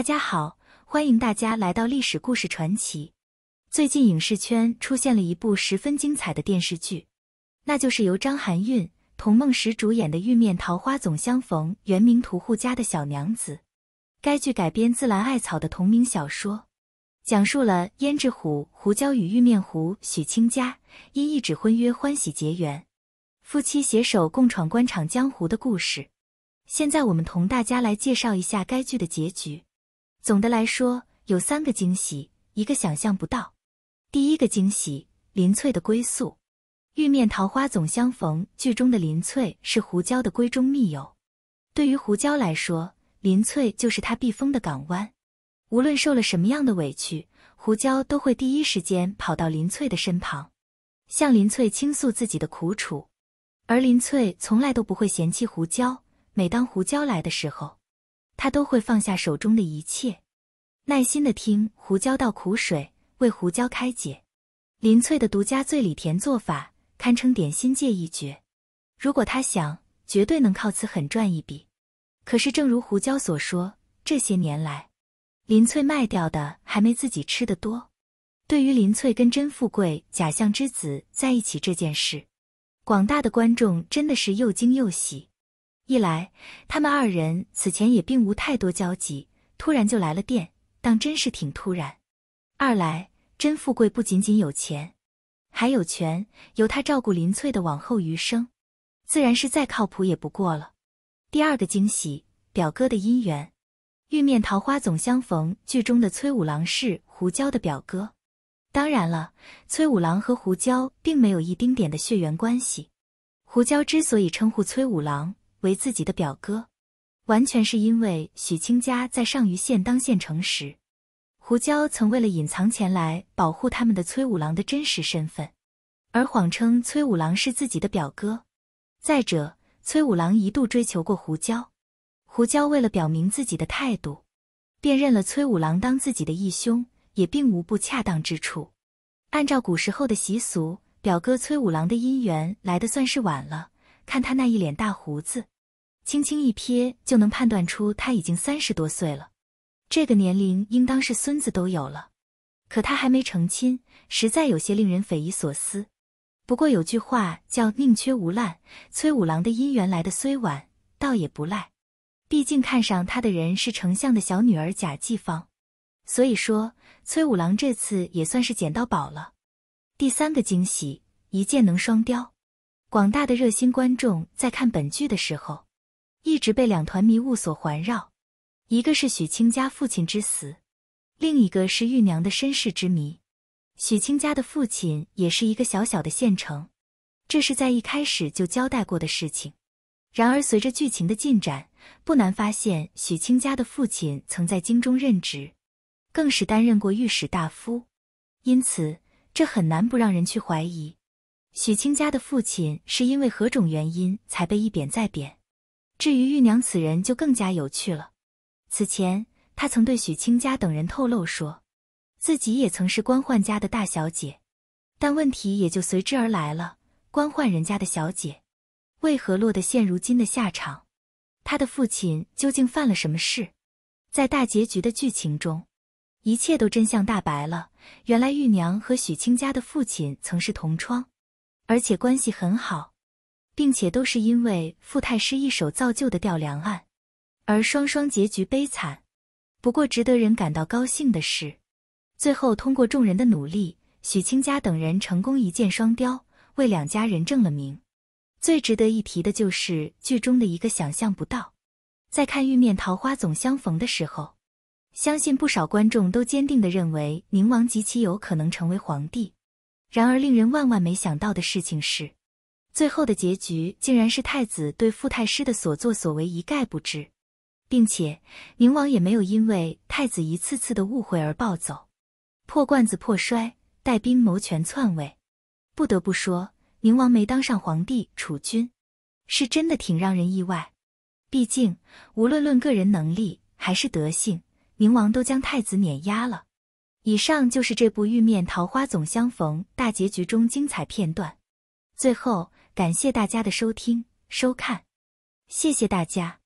大家好，欢迎大家来到历史故事传奇。最近影视圈出现了一部十分精彩的电视剧，那就是由张含韵、童梦石主演的《玉面桃花总相逢》，原名《屠户家的小娘子》。该剧改编自兰艾草的同名小说，讲述了胭脂虎胡椒与玉面狐许清家因一纸婚约欢喜结缘，夫妻携手共闯官场江湖的故事。现在我们同大家来介绍一下该剧的结局。总的来说，有三个惊喜，一个想象不到。第一个惊喜，林翠的归宿。玉面桃花总相逢，剧中的林翠是胡椒的闺中密友。对于胡椒来说，林翠就是他避风的港湾。无论受了什么样的委屈，胡椒都会第一时间跑到林翠的身旁，向林翠倾诉自己的苦楚。而林翠从来都不会嫌弃胡椒。每当胡椒来的时候，他都会放下手中的一切，耐心的听胡椒倒苦水，为胡椒开解。林翠的独家醉里甜做法，堪称点心界一绝。如果他想，绝对能靠此狠赚一笔。可是，正如胡椒所说，这些年来，林翠卖掉的还没自己吃的多。对于林翠跟甄富贵假象之子在一起这件事，广大的观众真的是又惊又喜。一来，他们二人此前也并无太多交集，突然就来了电，当真是挺突然；二来，甄富贵不仅仅有钱，还有权，由他照顾林翠的往后余生，自然是再靠谱也不过了。第二个惊喜，表哥的姻缘，《玉面桃花总相逢》剧中的崔五郎是胡椒的表哥，当然了，崔五郎和胡椒并没有一丁点的血缘关系，胡椒之所以称呼崔五郎。为自己的表哥，完全是因为许清家在上虞县当县城时，胡椒曾为了隐藏前来保护他们的崔五郎的真实身份，而谎称崔五郎是自己的表哥。再者，崔五郎一度追求过胡椒，胡椒为了表明自己的态度，便认了崔五郎当自己的义兄，也并无不恰当之处。按照古时候的习俗，表哥崔五郎的姻缘来的算是晚了。看他那一脸大胡子，轻轻一瞥就能判断出他已经三十多岁了，这个年龄应当是孙子都有了，可他还没成亲，实在有些令人匪夷所思。不过有句话叫宁缺毋滥，崔五郎的姻缘来的虽晚，倒也不赖，毕竟看上他的人是丞相的小女儿贾继芳，所以说崔五郎这次也算是捡到宝了。第三个惊喜，一箭能双雕。广大的热心观众在看本剧的时候，一直被两团迷雾所环绕，一个是许清家父亲之死，另一个是玉娘的身世之谜。许清家的父亲也是一个小小的县城，这是在一开始就交代过的事情。然而，随着剧情的进展，不难发现许清家的父亲曾在京中任职，更是担任过御史大夫，因此这很难不让人去怀疑。许清家的父亲是因为何种原因才被一贬再贬？至于玉娘此人就更加有趣了。此前，她曾对许清家等人透露说，自己也曾是官宦家的大小姐，但问题也就随之而来了：官宦人家的小姐为何落得现如今的下场？她的父亲究竟犯了什么事？在大结局的剧情中，一切都真相大白了。原来，玉娘和许清家的父亲曾是同窗。而且关系很好，并且都是因为傅太师一手造就的吊梁案，而双双结局悲惨。不过值得人感到高兴的是，最后通过众人的努力，许清家等人成功一箭双雕，为两家人正了名。最值得一提的就是剧中的一个想象不到，在看《玉面桃花总相逢》的时候，相信不少观众都坚定的认为宁王极其有可能成为皇帝。然而，令人万万没想到的事情是，最后的结局竟然是太子对傅太师的所作所为一概不知，并且宁王也没有因为太子一次次的误会而暴走，破罐子破摔，带兵谋权篡位。不得不说，宁王没当上皇帝储君，是真的挺让人意外。毕竟，无论论个人能力还是德性，宁王都将太子碾压了。以上就是这部《玉面桃花总相逢》大结局中精彩片段。最后，感谢大家的收听、收看，谢谢大家。